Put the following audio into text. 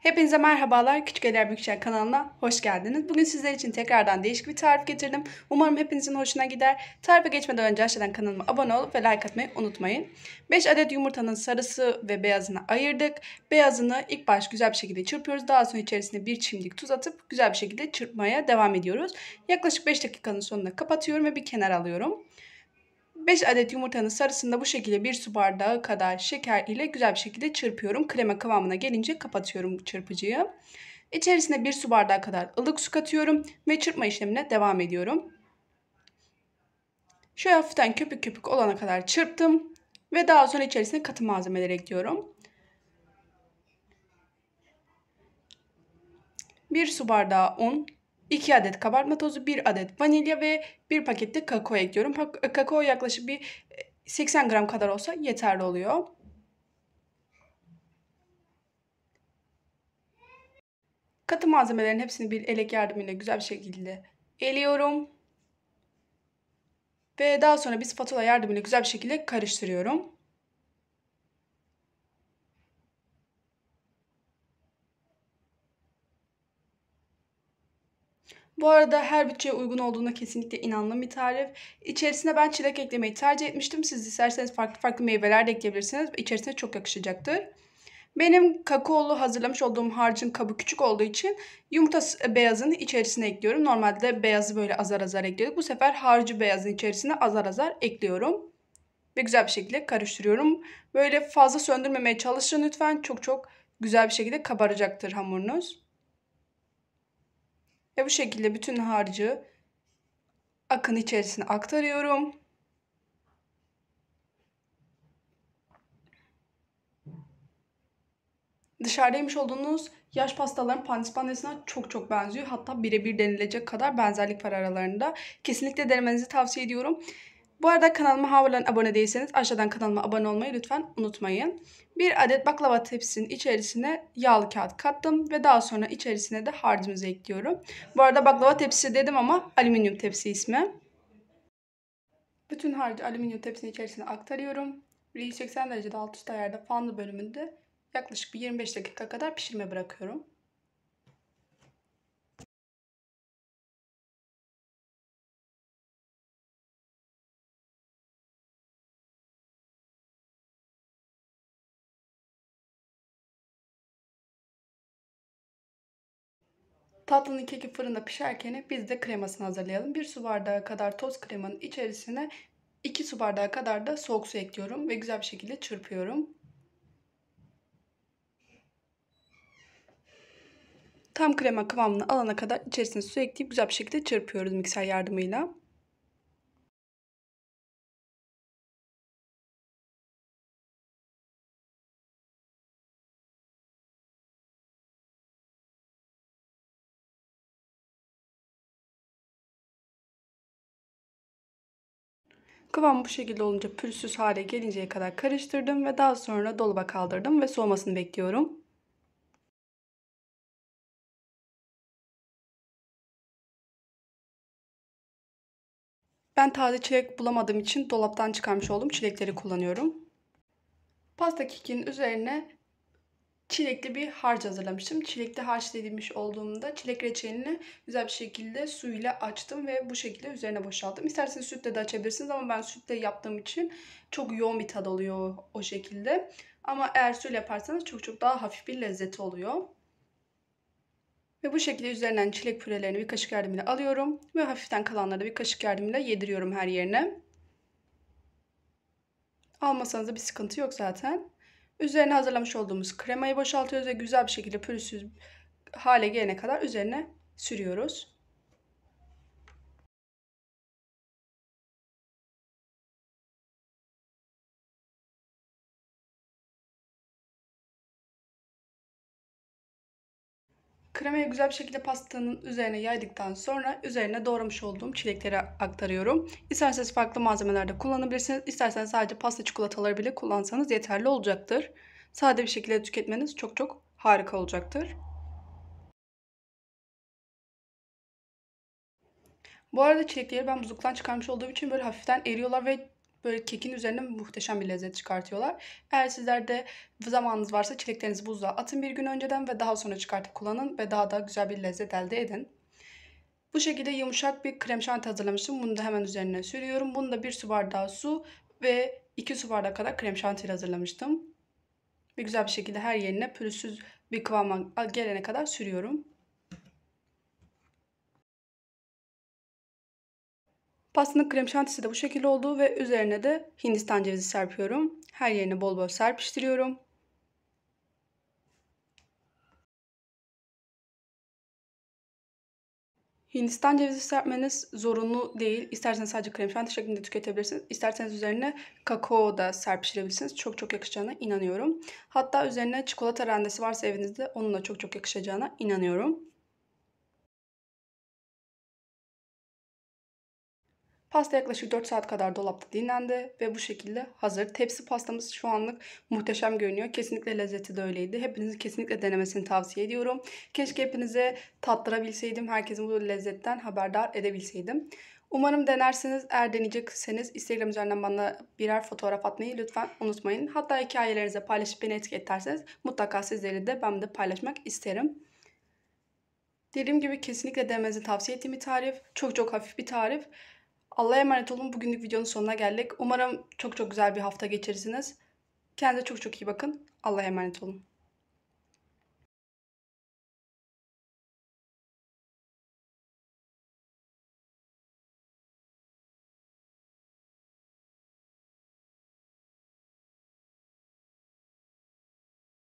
Hepinize merhabalar. Küçük Eller Büyükşehir kanalına hoş geldiniz. Bugün sizler için tekrardan değişik bir tarif getirdim. Umarım hepinizin hoşuna gider. Tarife geçmeden önce aşağıdan kanalıma abone olup ve like atmayı unutmayın. 5 adet yumurtanın sarısı ve beyazını ayırdık. Beyazını ilk baş güzel bir şekilde çırpıyoruz. Daha sonra içerisine bir çimdik tuz atıp güzel bir şekilde çırpmaya devam ediyoruz. Yaklaşık 5 dakikanın sonunda kapatıyorum ve bir kenara alıyorum. 5 adet yumurtanın sarısında bu şekilde 1 su bardağı kadar şeker ile güzel bir şekilde çırpıyorum. Krema kıvamına gelince kapatıyorum çırpıcıyı. İçerisine 1 su bardağı kadar ılık su katıyorum ve çırpma işlemine devam ediyorum. Şöyle hafiften köpük köpük olana kadar çırptım ve daha sonra içerisine katı malzemeler ekliyorum. 1 su bardağı un, 2 adet kabartma tozu, 1 adet vanilya ve 1 pakette kakao ekliyorum. E, kakao yaklaşık bir 80 e, gram kadar olsa yeterli oluyor. Katı malzemelerin hepsini bir elek yardımıyla güzel bir şekilde eliyorum. Ve daha sonra bir spatula yardımıyla güzel bir şekilde karıştırıyorum. Bu arada her bütçeye uygun olduğuna kesinlikle inandığım bir tarif. İçerisine ben çilek eklemeyi tercih etmiştim. Siz isterseniz farklı farklı meyveler de ekleyebilirsiniz. İçerisine çok yakışacaktır. Benim kakaolu hazırlamış olduğum harcın kabı küçük olduğu için yumurta beyazını içerisine ekliyorum. Normalde beyazı böyle azar azar ekliyorduk. Bu sefer harcı beyazın içerisine azar azar ekliyorum. Ve güzel bir şekilde karıştırıyorum. Böyle fazla söndürmemeye çalışın lütfen. Çok çok güzel bir şekilde kabaracaktır hamurunuz. Ve bu şekilde bütün harcı akın içerisine aktarıyorum. Dışarıda yemiş olduğunuz yaş pastaların pandispanyasına çok çok benziyor. Hatta birebir denilecek kadar benzerlik var aralarında. Kesinlikle denemenizi tavsiye ediyorum. Bu arada kanalıma havalan abone değilseniz aşağıdan kanalıma abone olmayı lütfen unutmayın. Bir adet baklava tepsinin içerisine yağlı kağıt kattım ve daha sonra içerisine de harcımızı ekliyorum. Bu arada baklava tepsisi dedim ama alüminyum tepsi ismi. Bütün harcı alüminyum tepsinin içerisine aktarıyorum. 180 derecede alt üst ayarda fanlı bölümünde yaklaşık bir 25 dakika kadar pişirme bırakıyorum. Tatlının keki fırında pişerken biz de kremasını hazırlayalım. 1 su bardağı kadar toz kremanın içerisine 2 su bardağı kadar da soğuk su ekliyorum ve güzel bir şekilde çırpıyorum. Tam krema kıvamını alana kadar içerisine su ekleyip güzel bir şekilde çırpıyoruz mikser yardımıyla. Kıvam bu şekilde olunca pürüzsüz hale gelinceye kadar karıştırdım ve daha sonra dolaba kaldırdım ve soğumasını bekliyorum. Ben taze çilek bulamadığım için dolaptan çıkarmış olduğum çilekleri kullanıyorum. Pasta kekinin üzerine çilekli bir harç hazırlamıştım. Çilekli harç dediğimiş şey olduğumda çilek reçelini güzel bir şekilde ile açtım ve bu şekilde üzerine boşalttım. İsterseniz sütle de açabilirsiniz ama ben sütle yaptığım için çok yoğun bir tad oluyor o şekilde. Ama eğer suyla yaparsanız çok çok daha hafif bir lezzeti oluyor. Ve bu şekilde üzerinden çilek pürelerini bir kaşık yardımıyla alıyorum. Ve hafiften kalanları da bir kaşık yardımıyla yediriyorum her yerine. Almasanız da bir sıkıntı yok zaten. Üzerine hazırlamış olduğumuz kremayı boşaltıyoruz ve güzel bir şekilde pürüzsüz hale gelene kadar üzerine sürüyoruz. Kremayı güzel bir şekilde pastanın üzerine yaydıktan sonra üzerine doğramış olduğum çilekleri aktarıyorum. İsterseniz farklı malzemelerde kullanabilirsiniz. İsterseniz sadece pasta çikolataları bile kullansanız yeterli olacaktır. Sade bir şekilde tüketmeniz çok çok harika olacaktır. Bu arada çilekleri ben buzluktan çıkarmış olduğum için böyle hafiften eriyorlar ve Böyle kekin üzerine muhteşem bir lezzet çıkartıyorlar. Eğer sizlerde zamanınız varsa çileklerinizi buzluğa atın bir gün önceden ve daha sonra çıkartıp kullanın ve daha da güzel bir lezzet elde edin. Bu şekilde yumuşak bir krem şanti hazırlamıştım. Bunu da hemen üzerine sürüyorum. Bunu da 1 su bardağı su ve iki su bardağı kadar krem şanti hazırlamıştım. Bir güzel bir şekilde her yerine pürüzsüz bir kıvama gelene kadar sürüyorum. Pastanın krem şantisi de bu şekilde oldu ve üzerine de hindistan cevizi serpiyorum. Her yerine bol bol serpiştiriyorum. Hindistan cevizi serpmeniz zorunlu değil. İsterseniz sadece krem şanti şeklinde tüketebilirsiniz. İsterseniz üzerine kakao da serpiştirebilirsiniz. Çok çok yakışacağına inanıyorum. Hatta üzerine çikolata rendesi varsa evinizde onunla çok çok yakışacağına inanıyorum. Pasta yaklaşık 4 saat kadar dolapta dinlendi ve bu şekilde hazır. Tepsi pastamız şu anlık muhteşem görünüyor. Kesinlikle lezzeti de öyleydi. Hepinizin kesinlikle denemesini tavsiye ediyorum. Keşke hepinize tattırabilseydim. Herkesin bu lezzetten haberdar edebilseydim. Umarım denersiniz. Eğer deneyecekseniz Instagram üzerinden bana birer fotoğraf atmayı lütfen unutmayın. Hatta hikayelerinize paylaşıp beni etiketlerseniz mutlaka sizleri de ben de paylaşmak isterim. Dediğim gibi kesinlikle demenizi tavsiye ettiğim bir tarif. Çok çok hafif bir tarif. Allah'a emanet olun. Bugünlük videonun sonuna geldik. Umarım çok çok güzel bir hafta geçirirsiniz. Kendinize çok çok iyi bakın. Allah'a emanet olun.